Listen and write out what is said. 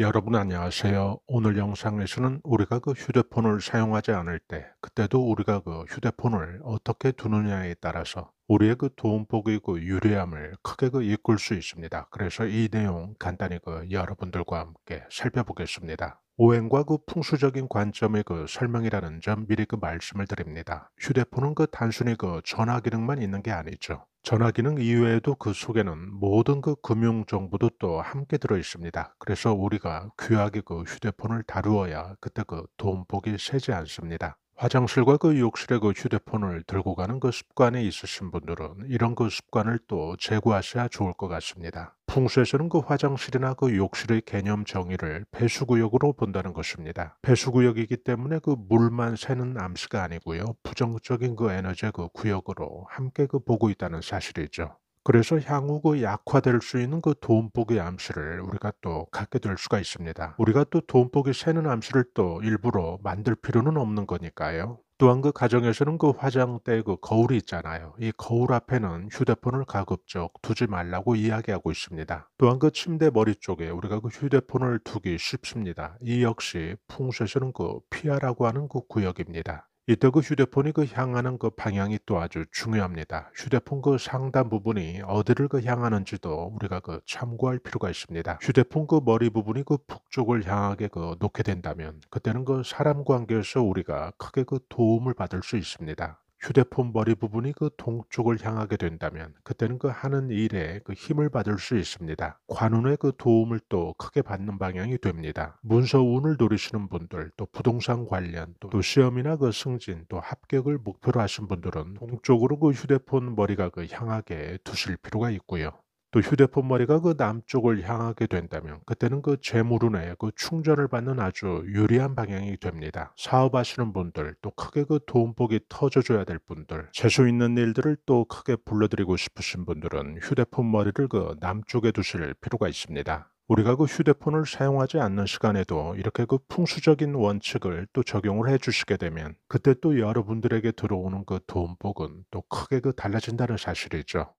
여러분 안녕하세요. 오늘 영상에서는 우리가 그 휴대폰을 사용하지 않을 때 그때도 우리가 그 휴대폰을 어떻게 두느냐에 따라서 우리의 그 도움복의 그 유리함을 크게 그 이끌 수 있습니다. 그래서 이 내용 간단히 그 여러분들과 함께 살펴보겠습니다. 오행과 그 풍수적인 관점의 그 설명이라는 점 미리 그 말씀을 드립니다. 휴대폰은 그 단순히 그 전화 기능만 있는 게 아니죠. 전화 기능 이외에도 그 속에는 모든 그 금융 정보도 또 함께 들어 있습니다. 그래서 우리가 귀하게 그 휴대폰을 다루어야 그때 그 돈복이 세지 않습니다. 화장실과 그 욕실에 그 휴대폰을 들고 가는 그 습관이 있으신 분들은 이런 그 습관을 또 제고하셔야 좋을 것 같습니다. 풍수에서는 그 화장실이나 그 욕실의 개념 정의를 배수구역으로 본다는 것입니다. 배수구역이기 때문에 그 물만 새는 암시가 아니고요. 부정적인 그 에너지의 그 구역으로 함께 그 보고 있다는 사실이죠. 그래서 향후 그 약화될 수 있는 그도복의 암시를 우리가 또 갖게 될 수가 있습니다. 우리가 또 도움복이 새는 암시를 또 일부러 만들 필요는 없는 거니까요. 또한 그 가정에서는 그 화장대 그 거울이 있잖아요. 이 거울 앞에는 휴대폰을 가급적 두지 말라고 이야기하고 있습니다. 또한 그 침대 머리 쪽에 우리가 그 휴대폰을 두기 쉽습니다. 이 역시 풍수에서는 그 피하라고 하는 그 구역입니다. 이때 그 휴대폰이 그 향하는 그 방향이 또 아주 중요합니다. 휴대폰 그 상단 부분이 어디를 그 향하는지도 우리가 그 참고할 필요가 있습니다. 휴대폰 그 머리 부분이 그 북쪽을 향하게 그 놓게 된다면 그때는 그 사람 관계에서 우리가 크게 그 도움을 받을 수 있습니다. 휴대폰 머리 부분이 그 동쪽을 향하게 된다면 그때는 그 하는 일에 그 힘을 받을 수 있습니다. 관운의 그 도움을 또 크게 받는 방향이 됩니다. 문서 운을 노리시는 분들, 또 부동산 관련, 또 시험이나 그 승진, 또 합격을 목표로 하신 분들은 동쪽으로 그 휴대폰 머리가 그 향하게 두실 필요가 있고요. 또 휴대폰 머리가 그 남쪽을 향하게 된다면 그때는 그재물운 u 에그 충전을 받는 아주 유리한 방향이 됩니다. 사업하시는 분들 또 크게 그 돈복이 터져줘야 될 분들 재수 있는 일들을 또 크게 불러드리고 싶으신 분들은 휴대폰 머리를 그 남쪽에 두실 필요가 있습니다. 우리가 그 휴대폰을 사용하지 않는 시간에도 이렇게 그 풍수적인 원칙을 또 적용을 해 주시게 되면 그때 또 여러분들에게 들어오는 그 돈복은 또 크게 그 달라진다는 사실이죠.